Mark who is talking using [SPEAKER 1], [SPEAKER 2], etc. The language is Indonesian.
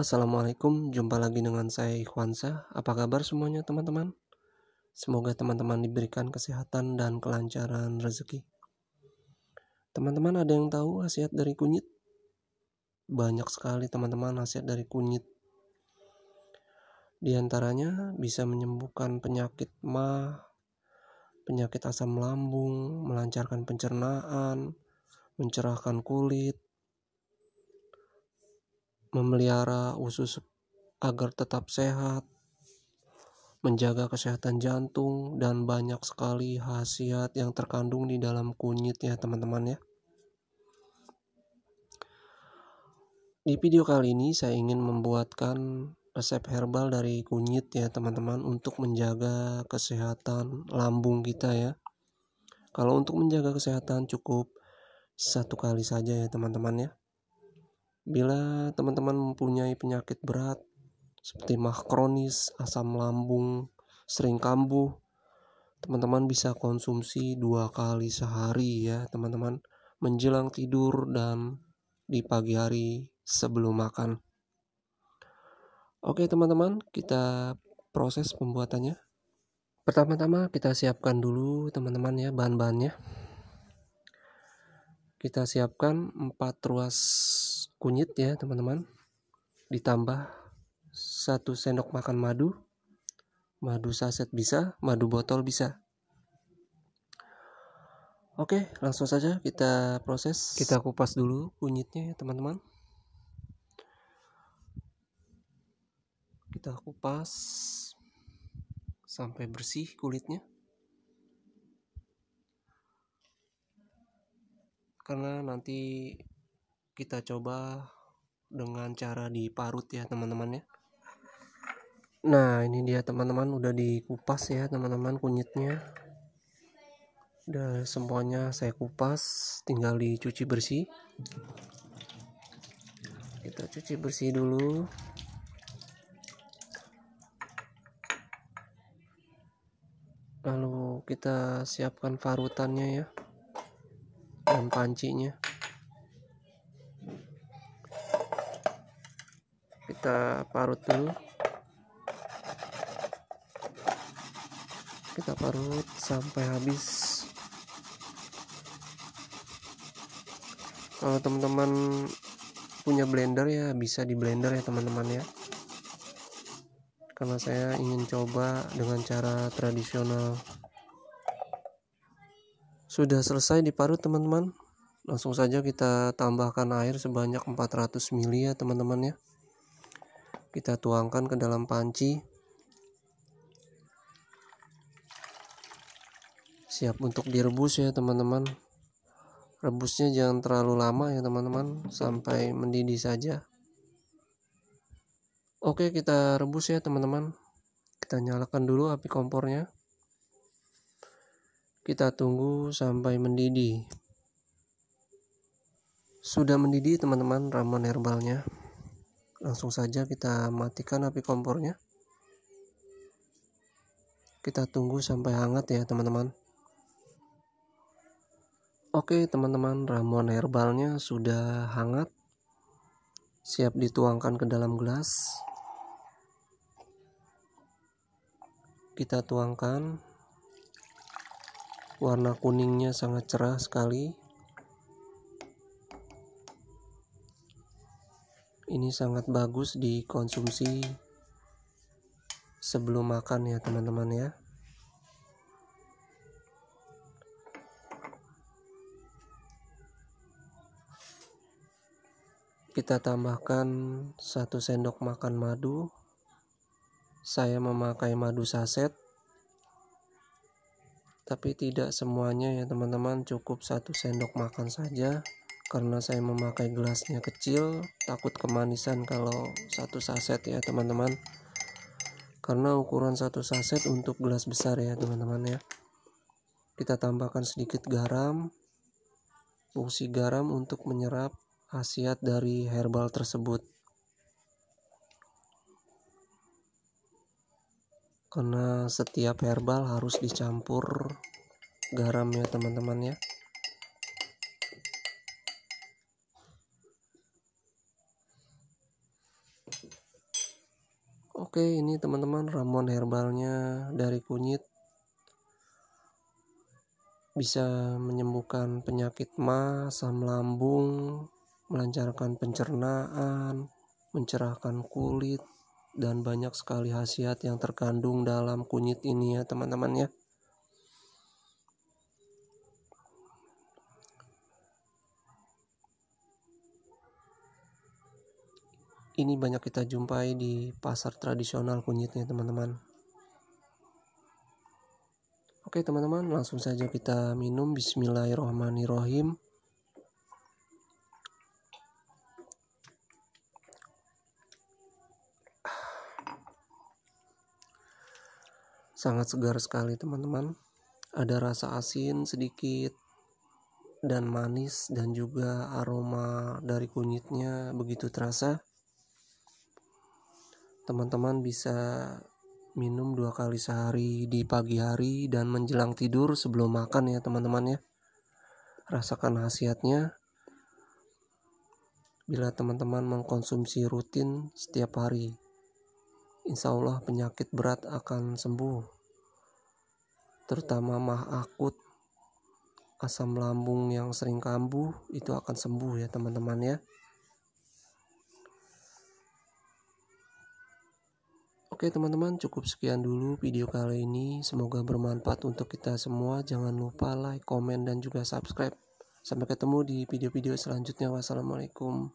[SPEAKER 1] assalamualaikum. Jumpa lagi dengan saya Ikhwansa. Apa kabar semuanya, teman-teman? Semoga teman-teman diberikan kesehatan dan kelancaran rezeki. Teman-teman, ada yang tahu khasiat dari kunyit? Banyak sekali, teman-teman, khasiat dari kunyit. Di antaranya bisa menyembuhkan penyakit ma, penyakit asam lambung, melancarkan pencernaan, mencerahkan kulit, memelihara usus agar tetap sehat, menjaga kesehatan jantung, dan banyak sekali khasiat yang terkandung di dalam kunyit ya teman-teman ya. Di video kali ini saya ingin membuatkan resep herbal dari kunyit ya teman-teman untuk menjaga kesehatan lambung kita ya. Kalau untuk menjaga kesehatan cukup satu kali saja ya teman-teman ya. Bila teman-teman mempunyai penyakit berat seperti mah kronis, asam lambung, sering kambuh, teman-teman bisa konsumsi dua kali sehari ya teman-teman menjelang tidur dan di pagi hari sebelum makan. Oke teman-teman, kita proses pembuatannya. Pertama-tama kita siapkan dulu teman-teman ya bahan-bahannya kita siapkan 4 ruas kunyit ya teman-teman ditambah 1 sendok makan madu madu saset bisa madu botol bisa oke langsung saja kita proses kita kupas dulu kunyitnya ya teman-teman kita kupas sampai bersih kulitnya karena nanti kita coba dengan cara diparut ya teman-teman ya nah ini dia teman-teman udah dikupas ya teman-teman kunyitnya udah semuanya saya kupas tinggal dicuci bersih kita cuci bersih dulu lalu kita siapkan parutannya ya dan pancinya kita parut dulu kita parut sampai habis kalau teman-teman punya blender ya bisa di blender ya teman-teman ya karena saya ingin coba dengan cara tradisional sudah selesai diparut teman-teman. Langsung saja kita tambahkan air sebanyak 400 ml ya teman-teman ya. Kita tuangkan ke dalam panci. Siap untuk direbus ya teman-teman. Rebusnya jangan terlalu lama ya teman-teman, sampai mendidih saja. Oke, kita rebus ya teman-teman. Kita nyalakan dulu api kompornya. Kita tunggu sampai mendidih. Sudah mendidih teman-teman ramuan herbalnya. Langsung saja kita matikan api kompornya. Kita tunggu sampai hangat ya teman-teman. Oke teman-teman, ramuan herbalnya sudah hangat. Siap dituangkan ke dalam gelas. Kita tuangkan warna kuningnya sangat cerah sekali ini sangat bagus dikonsumsi sebelum makan ya teman-teman ya kita tambahkan satu sendok makan madu saya memakai madu saset tapi tidak semuanya ya teman-teman cukup satu sendok makan saja karena saya memakai gelasnya kecil takut kemanisan kalau satu saset ya teman-teman karena ukuran satu saset untuk gelas besar ya teman-teman ya kita tambahkan sedikit garam fungsi garam untuk menyerap khasiat dari herbal tersebut karena setiap herbal harus dicampur garam ya teman-teman ya Oke ini teman-teman ramuan herbalnya dari kunyit bisa menyembuhkan penyakit ma, asam lambung, melancarkan pencernaan, mencerahkan kulit, dan banyak sekali khasiat yang terkandung dalam kunyit ini ya teman-teman ya. Ini banyak kita jumpai di pasar tradisional kunyitnya teman-teman. Oke teman-teman langsung saja kita minum bismillahirrahmanirrahim. sangat segar sekali teman-teman ada rasa asin sedikit dan manis dan juga aroma dari kunyitnya begitu terasa teman-teman bisa minum dua kali sehari di pagi hari dan menjelang tidur sebelum makan ya teman-teman ya rasakan khasiatnya bila teman-teman mengkonsumsi rutin setiap hari Insya Allah penyakit berat akan sembuh, terutama mah akut, asam lambung yang sering kambuh itu akan sembuh ya teman-teman ya. Oke teman-teman cukup sekian dulu video kali ini Semoga bermanfaat untuk kita semua Jangan lupa like, komen, dan juga subscribe Sampai ketemu di video-video selanjutnya Wassalamualaikum